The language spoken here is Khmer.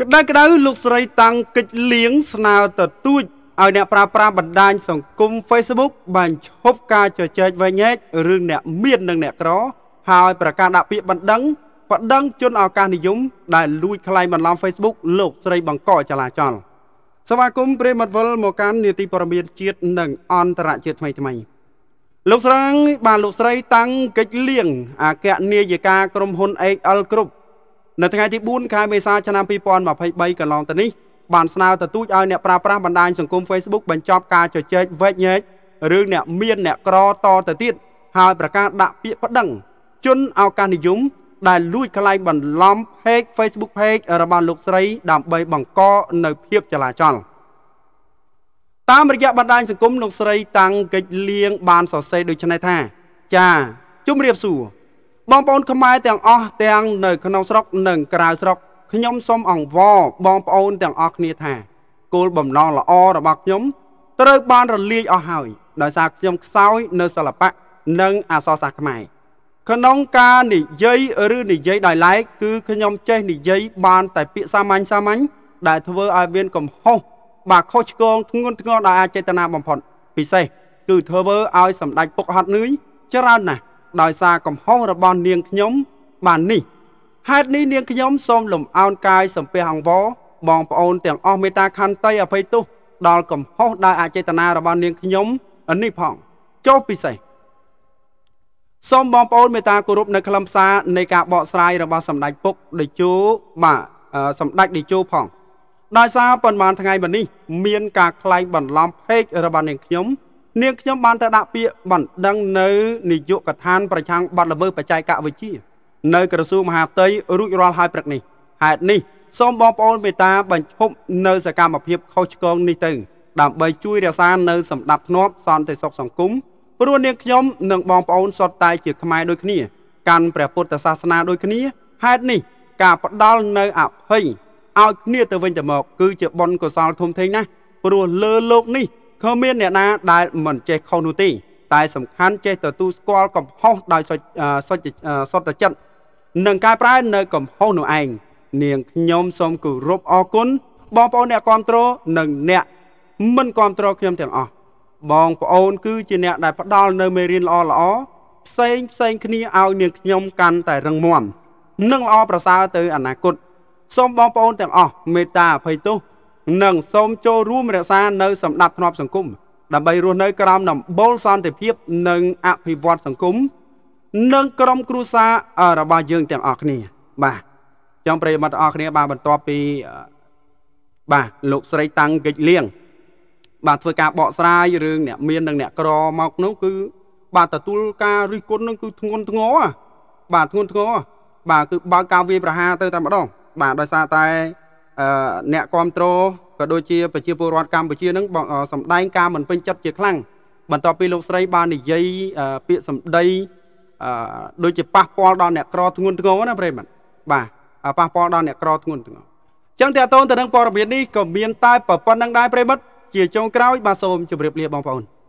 ក្តៅក្តៅលោកស្រីតាំងកិច្ចលៀងស្នើទៅទូចឲ្យអ្នកប្រើប្រាស់បណ្ដាញ សង្គម Facebook បានឈប់ការជជែកវែងញែករឿងអ្នកមាននិងអ្នកក្រហើយប្រកាសដាក់ពាក្យបណ្ដឹងបដិងជនឱកាសនិយមដែលលួចក្លែងបន្លំ Facebook លោកស្រីបង្កចលាចលសមាគមព្រេមត្តវល មកកាន់នីតិព័រមានជាតិនិងអន្តរជាតិថ្មីថ្មីលោកស្រីបានលោកស្រីតាំងកិច្ចលៀងអគ្គនាយិកាក្រុមហ៊ុន HL Group នៅថ្ងៃទី4ខែមេសាឆ្នាំ2023កន្លងទៅនេះបានស្នើទៅទូជឲ្យអ្នកប្រើប្រាស់បណ្ដាញសង្គម Facebook បញ្ចប់ការជជែកវែកញែកឬអ្នកមានអ្នកក្រតទៅទៀតហើយប្រកាសដាក់ពាក្យប្តឹងជនឱកាសនិយមដែលលួចក្លែងបន្លំ page Facebook page របស់លោកស្រីដើម្បីបង្ក នៅភាពចលាចលតាមរយៈបណ្ដាញសង្គមលោកស្រី តាំងកិច្ចលៀងបានសរសេរដូចនេះថាចាជំរាបសួរបងប្អូនខ្មែរទាំងអស់ទាំងនៅក្នុងស្រុក និងក្រៅស្រុកខ្ញុំសូមអង្វរបងប្អូនទាំងអស់គ្នាថាគោលបំណងល្អរបស់ខ្ញុំ ត្រូវ បានរលាយអស់ហើយដោយសារខ្ញុំខ្សោយ នៅសិល្បៈនិងអក្សរសាស្ត្រខ្មែរក្នុងការនិយាយឬនិយាយដោយឡែកគឺខ្ញុំចេះ និយាយបានតែពាក្យសាមញ្ញសាមញ្ញដែលធ្វើឲ្យមានកំហុសបាទខុសឆ្គងធ្ងន់ធ្ងរដល់អចេតនាបំផុត ពិសេសគឺធ្វើឲ្យសម្ដេចពុកហត់នឿយច្រើនណាស់ដោយសារកំហុសរបស់នាងខ្ញុំ បាននេះហេតុនេះនាងខ្ញុំសូមលំអោនកាយសំពះអង្វរបងប្អូនទាំងអស់មេត្តាខន្តីអភ័យទោសដល់កំហុសដោយអចេតនារបស់នាងខ្ញុំនេះផងចុះពិសេសសូមបងប្អូនមេត្តាគោរពនៅក្រុមផ្សារនៃការបកស្រាយរបស់សម្ដេចពុកដេជោបាទសម្ដេចដេជោផង ដោយសារប៉ុន្មានថ្ងៃមុននេះមាន ការខ្លែងបន្លំពេករបស់នាងខ្ញុំនាងខ្ញុំបានទៅដាក់ពាក្យបណ្ដឹងនៅនាយកដ្ឋានប្រឆាំងបទល្មើសបច្ចេកវិទ្យានៅក្រសួងមហាផ្ទៃរួចរាល់ហើយព្រឹកនេះហេតុនេះសូមបងប្អូនមេត្តាបញ្ឈប់នៅសកម្មភាពខុសឆ្គងនេះទៅដើម្បីជួយរក្សានៅសម្ដាប់ធ្នាប់សន្តិសុខសង្គមព្រោះនាងខ្ញុំនិងបងប្អូនសុទ្ធតែជាខ្មែរដូចគ្នា កាន់ព្រះពុទ្ធសាសនាដូចគ្នាហេតុនេះការផ្ដាល់នៅអភ័យឲ្យគ្នាទៅវិញទៅមក គឺជាបុណ្យកុសលធំធេងណាស់ព្រោះលើលោកនេះគឺមានអ្នកណាដែលមិនចេះខុសនោះទេតែសំខាន់ចេះទទួលស្គាល់កំហុសដោយសុចសុតចិត្តនិងកែប្រែ នៅកំហុសនោះឯងនាងខ្ញុំសូមគោរពអរគុណបងប្អូនអ្នកគ្រប់គ្រងនិងអ្នកមិនគ្រប់គ្រងខ្ញុំទាំងអស់បងប្អូន គឺជាអ្នកដែលផ្ដល់នៅមេរៀនល្អល្អផ្សេងផ្សេងគ្នាឲ្យនាងខ្ញុំកាន់តែរឹងមាំនិងល្អប្រសើរទៅអនាគតសូមបងប្អូនទាំងអស់មេត្តាអភ័យទោសនិងសូមចូលរួមរក្សានៅសម្ដាប់ធ្នាប់សង្គមដើម្បីរស់នៅ ក្រោមដំបូលសន្តិភាព និង អភិវឌ្ឍសង្គមនិង ក្រុមគ្រួសាររបស់យើងទាំងអស់គ្នា បាទចំប្រិយមិត្តអស់គ្នា បាទបន្ទាប់ពីបាទលោកស្រីតាំងកិច្ចលៀងបាទធ្វើការបកស្រាយរឿងអ្នកមាននិងអ្នកក្រមកនោះគឺ បាទទទួលការរិះគន់នឹងគឺធ្ងន់ធ្ងរបាទធ្ងន់ធ្ងរបាទគឺបើកការវាយប្រហារទៅតែម្ដងបាទដោយសារតែអ្នកគ្រប់គ្រងក៏ដូចជាប្រជាពលរដ្ឋកម្ពុជានឹងសម្ដែងការមិនពេញចិត្តជាខ្លាំងបន្ទាប់ពីលោកស្រីបាននិយាយពាក្យសម្ដីដូចជាប៉ះពាល់ដល់អ្នកក្រធ្ងន់ធ្ងរណាប្រិមិត្តបាទប៉ះពាល់ដល់អ្នកក្រធ្ងន់ធ្ងរអញ្ចឹងតើតូនទៅនឹងព័ត៌មាននេះក៏មានតែប៉ុណ្្នឹងដែរប្រិមិត្តជាចុងក្រោយ បាទសូមជម្រាបលាបងប្អូន